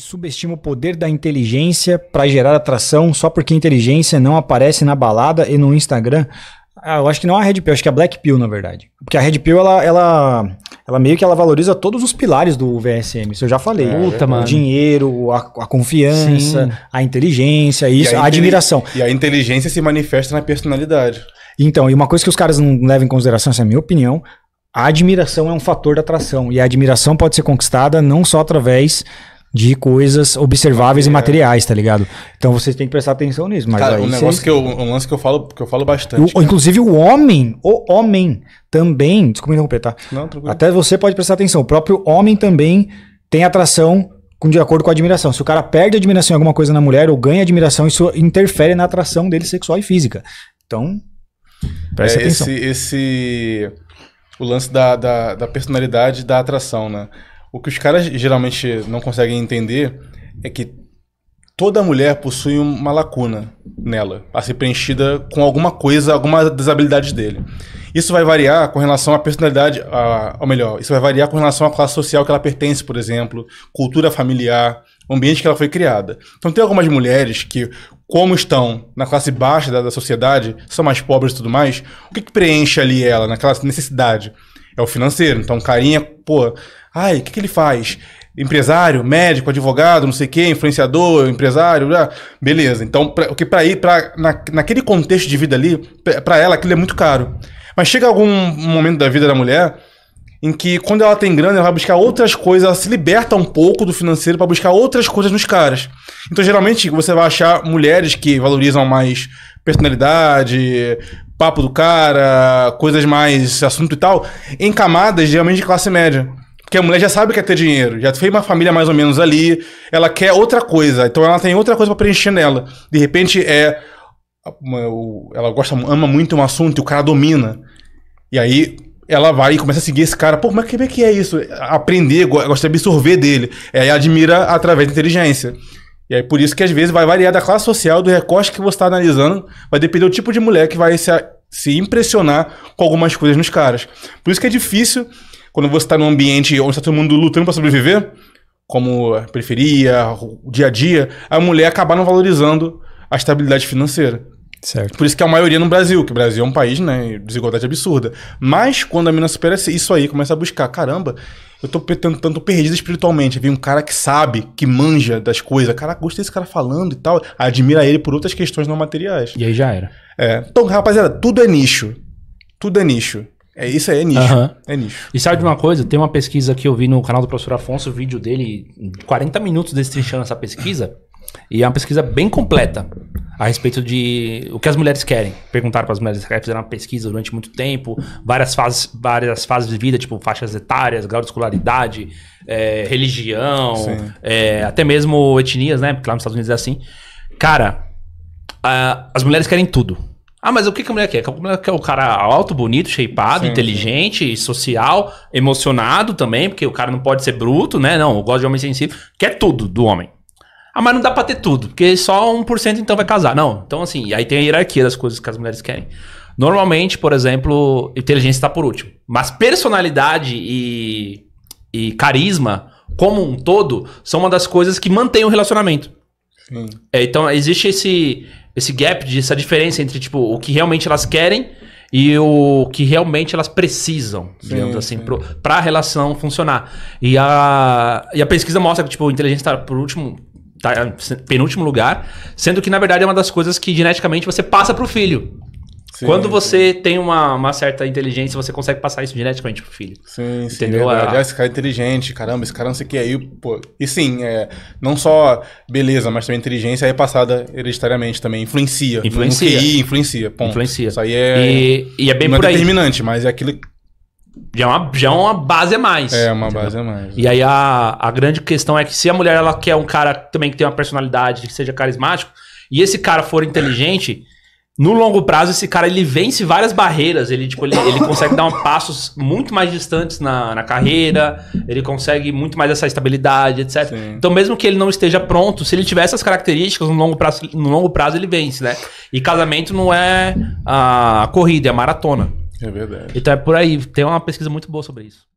subestima o poder da inteligência para gerar atração só porque a inteligência não aparece na balada e no Instagram. Ah, eu acho que não é a Red Pill, acho que é a Black Pill, na verdade. Porque a Red Pill, ela, ela, ela meio que ela valoriza todos os pilares do VSM, isso eu já falei. Puta, o mano. dinheiro, a, a confiança, Sim. a inteligência, isso, a, a admiração. E a inteligência se manifesta na personalidade. Então, e uma coisa que os caras não levam em consideração, essa é a minha opinião, a admiração é um fator da atração. E a admiração pode ser conquistada não só através de coisas observáveis é. e materiais, tá ligado? Então vocês têm que prestar atenção nisso. Mas Cara, um negócio que eu, um lance que eu falo, que eu falo bastante. O, inclusive o homem, o homem também, desculpa me interromper, tá? Não, tranquilo. Até você pode prestar atenção. O próprio homem também tem atração de acordo com a admiração. Se o cara perde admiração em alguma coisa na mulher ou ganha admiração, isso interfere na atração dele sexual e física. Então, presta é, atenção. Esse, esse, o lance da, da, da personalidade da atração, né? O que os caras geralmente não conseguem entender é que toda mulher possui uma lacuna nela, a ser preenchida com alguma coisa, alguma das habilidades dele. Isso vai variar com relação à personalidade, a, ou melhor, isso vai variar com relação à classe social que ela pertence, por exemplo, cultura familiar, ambiente que ela foi criada. Então tem algumas mulheres que, como estão na classe baixa da, da sociedade, são mais pobres e tudo mais, o que, que preenche ali ela, naquela necessidade? É o financeiro. Então, carinha, pô, Ai, o que, que ele faz? Empresário, médico, advogado, não sei o quê, influenciador, empresário, ah, beleza. Então, o que para ir para na, naquele contexto de vida ali, para ela aquilo é muito caro. Mas chega algum momento da vida da mulher em que quando ela tem grana, ela vai buscar outras coisas, ela se liberta um pouco do financeiro para buscar outras coisas nos caras. Então, geralmente, você vai achar mulheres que valorizam mais personalidade, papo do cara, coisas mais assunto e tal, em camadas geralmente de classe média. Porque a mulher já sabe que quer é ter dinheiro, já fez uma família mais ou menos ali, ela quer outra coisa, então ela tem outra coisa para preencher nela. De repente é ela gosta, ama muito um assunto e o cara domina. E aí ela vai e começa a seguir esse cara. Pô, mas como é que é isso? Aprender, gosta de absorver dele. E aí admira através da inteligência. E aí por isso que às vezes vai variar da classe social, do recorte que você está analisando, vai depender do tipo de mulher que vai se, se impressionar com algumas coisas nos caras. Por isso que é difícil quando você está num ambiente onde está todo mundo lutando para sobreviver, como a periferia, o dia a dia, a mulher acabar não valorizando a estabilidade financeira. Certo. Por isso que é a maioria no Brasil, que o Brasil é um país, né, desigualdade absurda. Mas quando a mina supera isso aí, começa a buscar, caramba, eu tô tanto perdido espiritualmente. Vi um cara que sabe, que manja das coisas. Cara, gosta desse cara falando e tal. Admira ele por outras questões não materiais. E aí já era. É. Então, rapaziada, tudo é nicho. Tudo é nicho. É, isso aí é nicho. Uhum. É nicho. E sabe de uma coisa? Tem uma pesquisa que eu vi no canal do professor Afonso, o vídeo dele, 40 minutos destrinchando essa pesquisa. E é uma pesquisa bem completa a respeito de o que as mulheres querem. Perguntaram para as mulheres fizeram uma pesquisa durante muito tempo, várias fases, várias fases de vida, tipo faixas etárias, grau de escolaridade, é, religião, é, até mesmo etnias, né? Porque lá nos Estados Unidos é assim. Cara, ah, as mulheres querem tudo. Ah, mas o que, que a mulher quer? A mulher quer o cara alto, bonito, shapeado, sim, inteligente, sim. social, emocionado também, porque o cara não pode ser bruto, né? Não, eu gosto de homem sensível. Quer tudo do homem. Ah, mas não dá pra ter tudo, porque só 1% então vai casar. Não, então assim, aí tem a hierarquia das coisas que as mulheres querem. Normalmente, por exemplo, inteligência está por último. Mas personalidade e, e carisma, como um todo, são uma das coisas que mantém o relacionamento. É, então, existe esse, esse gap, de, essa diferença entre tipo, o que realmente elas querem e o que realmente elas precisam, sim, digamos assim, para a relação funcionar. E a, e a pesquisa mostra que tipo, a inteligência está por último, tá penúltimo lugar, sendo que na verdade é uma das coisas que geneticamente você passa pro filho. Sim, Quando você sim. tem uma, uma, certa inteligência, você consegue passar isso geneticamente pro filho. Sim, sim. É entendeu? Verdade. Ah. ah, esse cara é inteligente, caramba, esse cara não sei o que. Aí, pô, e sim, é, não só beleza, mas também inteligência é passada hereditariamente também. Influencia. Influencia. QI, influencia. Ponto. Influencia. Isso aí é. E, e é bem não por é determinante, mas é aquilo já é, uma, já é uma base a mais. É, uma entendeu? base a mais. E é. aí a, a grande questão é que se a mulher ela quer um cara também que tenha uma personalidade, que seja carismático, e esse cara for inteligente, no longo prazo, esse cara ele vence várias barreiras. Ele, tipo, ele, ele consegue dar um passos muito mais distantes na, na carreira, ele consegue muito mais essa estabilidade, etc. Sim. Então, mesmo que ele não esteja pronto, se ele tiver essas características, no longo prazo, no longo prazo ele vence, né? E casamento não é a corrida, é a maratona. É verdade. Então é por aí. Tem uma pesquisa muito boa sobre isso.